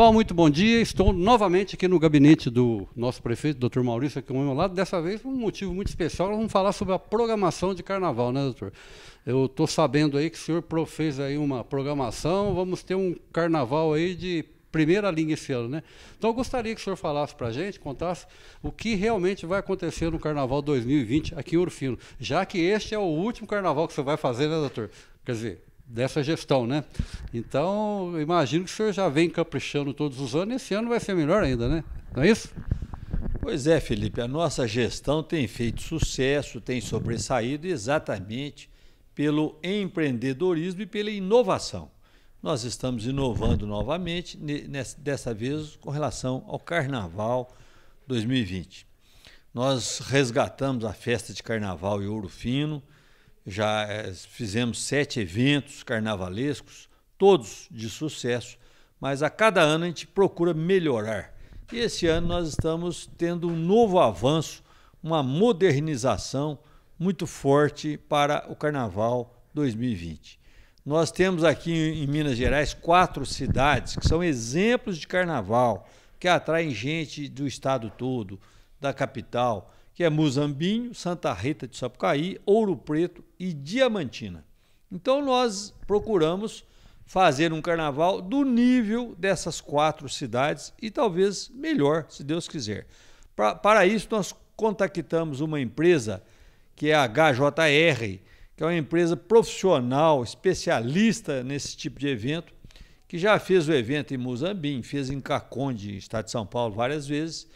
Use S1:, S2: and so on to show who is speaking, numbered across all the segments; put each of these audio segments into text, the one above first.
S1: Pessoal, muito bom dia. Estou novamente aqui no gabinete do nosso prefeito, Dr. Maurício, aqui ao meu lado. Dessa vez, por um motivo muito especial, vamos falar sobre a programação de carnaval, né, doutor? Eu estou sabendo aí que o senhor fez aí uma programação, vamos ter um carnaval aí de primeira linha esse ano, né? Então, eu gostaria que o senhor falasse para a gente, contasse o que realmente vai acontecer no Carnaval 2020 aqui em Ouro já que este é o último carnaval que você vai fazer, né, doutor? Quer dizer, dessa gestão, né? Então,
S2: imagino que o senhor já vem caprichando todos os anos, e esse ano vai ser melhor ainda, né? Não é isso? Pois é, Felipe, a nossa gestão tem feito sucesso, tem sobressaído exatamente pelo empreendedorismo e pela inovação. Nós estamos inovando novamente, dessa vez com relação ao Carnaval 2020. Nós resgatamos a festa de Carnaval e Ouro Fino, já eh, fizemos sete eventos carnavalescos, todos de sucesso, mas a cada ano a gente procura melhorar. E esse ano nós estamos tendo um novo avanço, uma modernização muito forte para o Carnaval 2020. Nós temos aqui em Minas Gerais quatro cidades que são exemplos de carnaval, que atraem gente do estado todo, da capital que é Muzambinho, Santa Rita de Sapucaí, Ouro Preto e Diamantina. Então nós procuramos fazer um carnaval do nível dessas quatro cidades e talvez melhor, se Deus quiser. Pra, para isso, nós contactamos uma empresa que é a HJR, que é uma empresa profissional, especialista nesse tipo de evento, que já fez o evento em Muzambim, fez em Caconde, Estado de São Paulo, várias vezes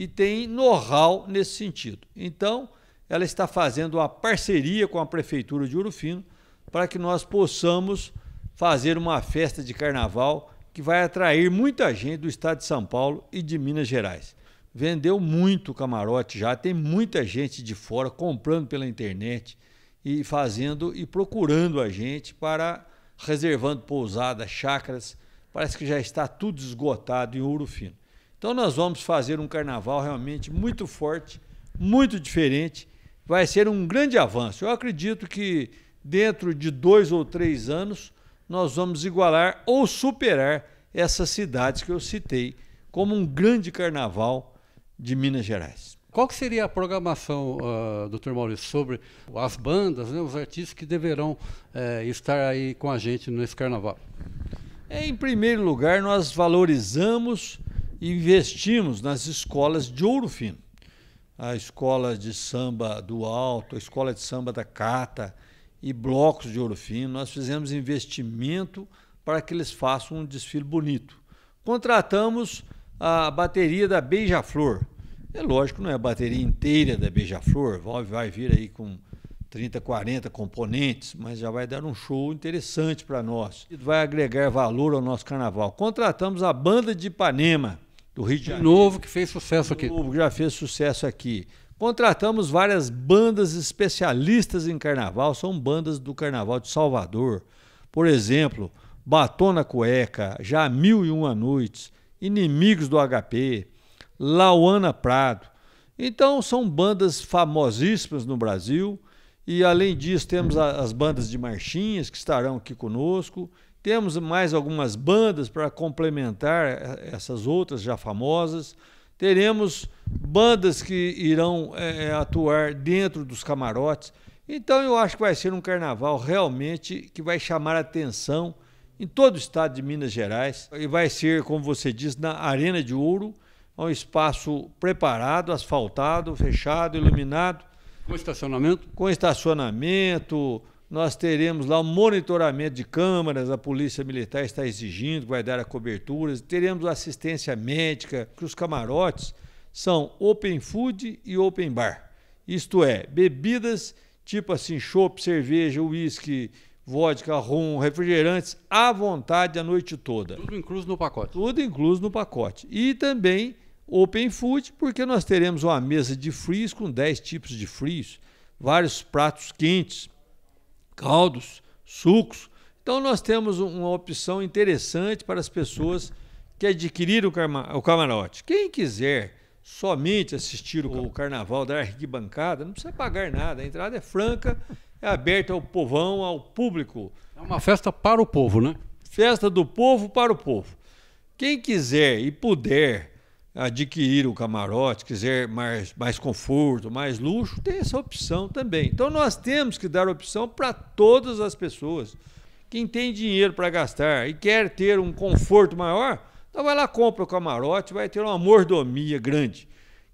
S2: e tem know-how nesse sentido. Então, ela está fazendo uma parceria com a Prefeitura de Urufino para que nós possamos fazer uma festa de carnaval que vai atrair muita gente do estado de São Paulo e de Minas Gerais. Vendeu muito camarote já, tem muita gente de fora comprando pela internet e fazendo e procurando a gente para reservando pousadas, chácaras. Parece que já está tudo esgotado em Urufino. Então nós vamos fazer um carnaval realmente muito forte, muito diferente. Vai ser um grande avanço. Eu acredito que dentro de dois ou três anos nós vamos igualar ou superar essas cidades que eu citei como um grande carnaval de Minas Gerais. Qual que seria a programação, uh, doutor Maurício, sobre as
S1: bandas, né, os artistas que deverão uh, estar aí com a gente nesse carnaval?
S2: É, em primeiro lugar, nós valorizamos investimos nas escolas de ouro fino. A escola de samba do Alto, a escola de samba da Cata e blocos de ouro fino. Nós fizemos investimento para que eles façam um desfile bonito. Contratamos a bateria da Beija-Flor. É lógico, não é a bateria inteira da Beija-Flor, vai, vai vir aí com 30, 40 componentes, mas já vai dar um show interessante para nós. Vai agregar valor ao nosso carnaval. Contratamos a banda de Ipanema, do Rio de Janeiro. Novo que fez sucesso aqui. Novo que já fez sucesso aqui. Contratamos várias bandas especialistas em carnaval, são bandas do Carnaval de Salvador. Por exemplo, Batom na Cueca, Já Mil e Uma Noites, Inimigos do HP, Lauana Prado. Então, são bandas famosíssimas no Brasil. E, além disso, temos as bandas de marchinhas que estarão aqui conosco temos mais algumas bandas para complementar essas outras já famosas. Teremos bandas que irão é, é, atuar dentro dos camarotes. Então eu acho que vai ser um carnaval realmente que vai chamar atenção em todo o estado de Minas Gerais e vai ser, como você diz, na Arena de Ouro, um espaço preparado, asfaltado, fechado, iluminado. Com estacionamento? Com estacionamento, nós teremos lá um monitoramento de câmaras, a Polícia Militar está exigindo vai dar a coberturas, teremos assistência médica, que os camarotes são open food e open bar. Isto é, bebidas tipo assim, chopp, cerveja, uísque, vodka, rum, refrigerantes à vontade a noite toda. Tudo incluso no pacote. Tudo incluso no pacote. E também open food, porque nós teremos uma mesa de frios com 10 tipos de frios, vários pratos quentes, caldos, sucos. Então nós temos uma opção interessante para as pessoas que adquiriram o camarote. Quem quiser somente assistir o carnaval da arquibancada, não precisa pagar nada. A entrada é franca, é aberta ao povão, ao público. É uma festa para o povo, né? Festa do povo para o povo. Quem quiser e puder adquirir o camarote, quiser mais, mais conforto, mais luxo, tem essa opção também. Então nós temos que dar opção para todas as pessoas. Quem tem dinheiro para gastar e quer ter um conforto maior, então vai lá, compra o camarote, vai ter uma mordomia grande.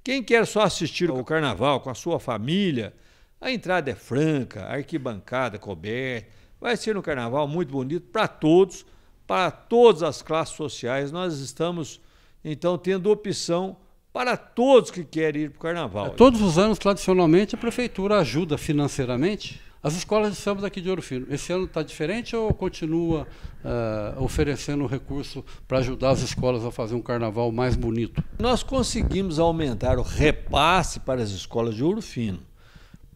S2: Quem quer só assistir o carnaval com a sua família, a entrada é franca, arquibancada coberta. Vai ser um carnaval muito bonito para todos, para todas as classes sociais. Nós estamos então, tendo opção para todos que querem ir para o carnaval. É, todos
S1: os anos, tradicionalmente, a prefeitura ajuda financeiramente as escolas de samba daqui de Ouro Fino. Esse ano está diferente ou continua uh, oferecendo
S2: recurso para ajudar as escolas a fazer um carnaval mais bonito? Nós conseguimos aumentar o repasse para as escolas de Ouro Fino.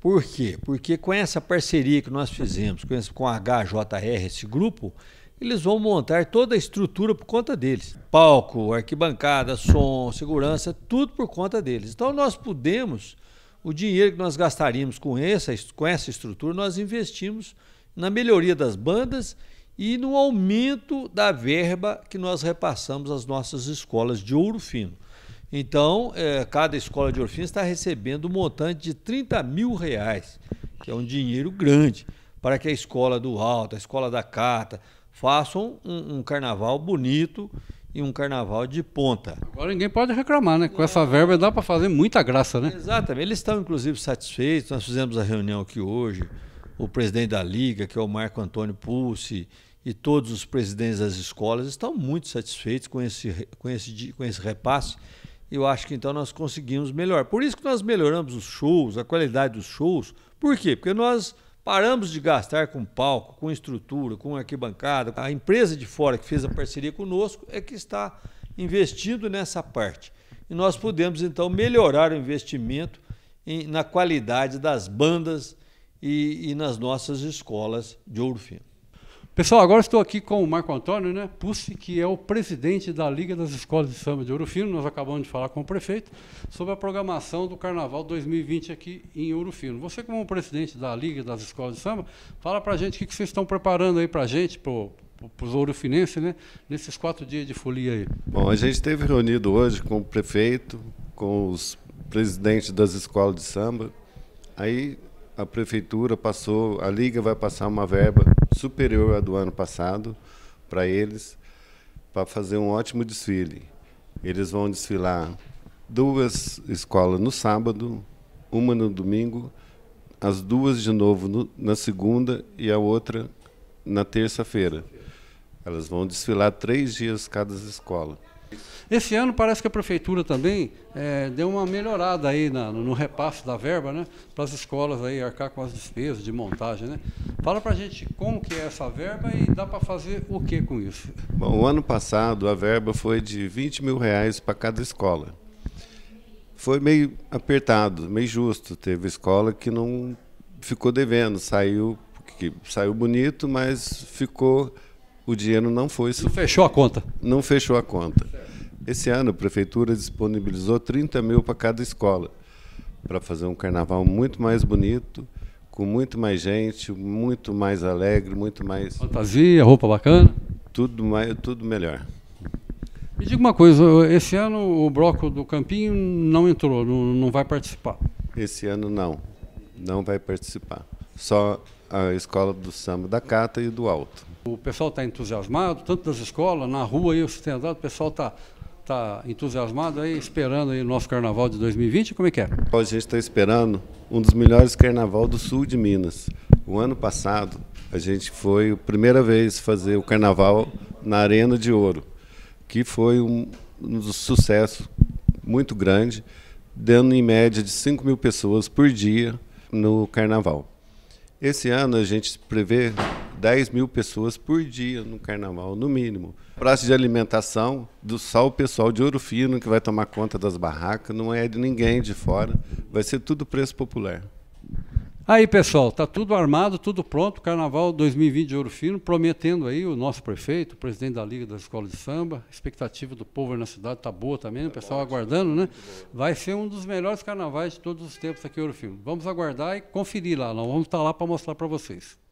S2: Por quê? Porque com essa parceria que nós fizemos com, com a HJR, esse grupo, eles vão montar toda a estrutura por conta deles. Palco, arquibancada, som, segurança, tudo por conta deles. Então nós pudemos, o dinheiro que nós gastaríamos com essa, com essa estrutura, nós investimos na melhoria das bandas e no aumento da verba que nós repassamos às nossas escolas de ouro fino. Então, é, cada escola de ouro fino está recebendo um montante de 30 mil reais, que é um dinheiro grande, para que a escola do alto, a escola da carta, façam um, um carnaval bonito e um carnaval de ponta. Agora
S1: ninguém pode reclamar, né? Com é. essa verba
S2: dá para fazer muita graça, né? Exatamente. Eles estão, inclusive, satisfeitos. Nós fizemos a reunião aqui hoje. O presidente da Liga, que é o Marco Antônio Pulse, e todos os presidentes das escolas estão muito satisfeitos com esse, com esse, com esse repasse. Eu acho que então nós conseguimos melhor. Por isso que nós melhoramos os shows, a qualidade dos shows. Por quê? Porque nós Paramos de gastar com palco, com estrutura, com arquibancada. A empresa de fora que fez a parceria conosco é que está investindo nessa parte. E nós podemos, então, melhorar o investimento em, na qualidade das bandas e, e nas nossas escolas de ouro fino.
S1: Pessoal, agora estou aqui com o Marco Antônio né, Pussi, que é o presidente da Liga das Escolas de Samba de Ourofino. Nós acabamos de falar com o prefeito sobre a programação do Carnaval 2020 aqui em Ourofino. Você, como presidente da Liga das Escolas de Samba, fala para a gente o que vocês estão preparando aí para a gente, para os ourofinenses, né, nesses quatro dias de folia aí. Bom, a gente
S3: esteve reunido hoje com o prefeito, com os presidentes das escolas de samba. Aí a prefeitura passou, a Liga vai passar uma verba superior à do ano passado para eles, para fazer um ótimo desfile. Eles vão desfilar duas escolas no sábado, uma no domingo, as duas de novo no, na segunda e a outra na terça-feira. Elas vão desfilar três dias cada escola.
S1: Esse ano parece que a prefeitura também é, deu uma melhorada aí na, no, no repasse da verba, né? Para as escolas aí arcar com as despesas de montagem, né? Fala para a gente como que é essa verba e dá para fazer o que com isso? Bom,
S3: o ano passado a verba foi de 20 mil reais para cada escola. Foi meio apertado, meio justo. Teve escola que não ficou devendo, saiu, que saiu bonito, mas ficou o dinheiro não foi. Não fechou a conta. Não fechou a conta. Esse ano a prefeitura disponibilizou 30 mil para cada escola, para fazer um carnaval muito mais bonito, com muito mais gente, muito mais alegre, muito mais. Fantasia, roupa bacana? Tudo, mais, tudo melhor.
S1: Me diga uma coisa, esse ano o bloco do Campinho não
S3: entrou, não vai participar? Esse ano não, não vai participar. Só a escola do samba da Cata e do Alto.
S1: O pessoal está entusiasmado, tanto das escolas, na rua aí, você tem andado, o pessoal está está entusiasmado aí, esperando aí o nosso carnaval
S3: de 2020? Como é que é? A gente está esperando um dos melhores carnaval do sul de Minas. O ano passado, a gente foi a primeira vez fazer o carnaval na Arena de Ouro, que foi um, um sucesso muito grande, dando em média de 5 mil pessoas por dia no carnaval. Esse ano a gente prevê 10 mil pessoas por dia no carnaval, no mínimo. Praça de alimentação, do sal pessoal de Ouro Fino que vai tomar conta das barracas, não é de ninguém de fora, vai ser tudo preço popular.
S1: Aí, pessoal, está tudo armado, tudo pronto, Carnaval 2020 de Ouro Fino, prometendo aí o nosso prefeito, o presidente da Liga das Escolas de Samba, a expectativa do povo na cidade tá boa também, né? o pessoal aguardando, né? Vai ser um dos melhores carnavais de todos os tempos aqui em Ouro Fino. Vamos aguardar e conferir lá, não vamos estar tá lá para mostrar
S2: para vocês.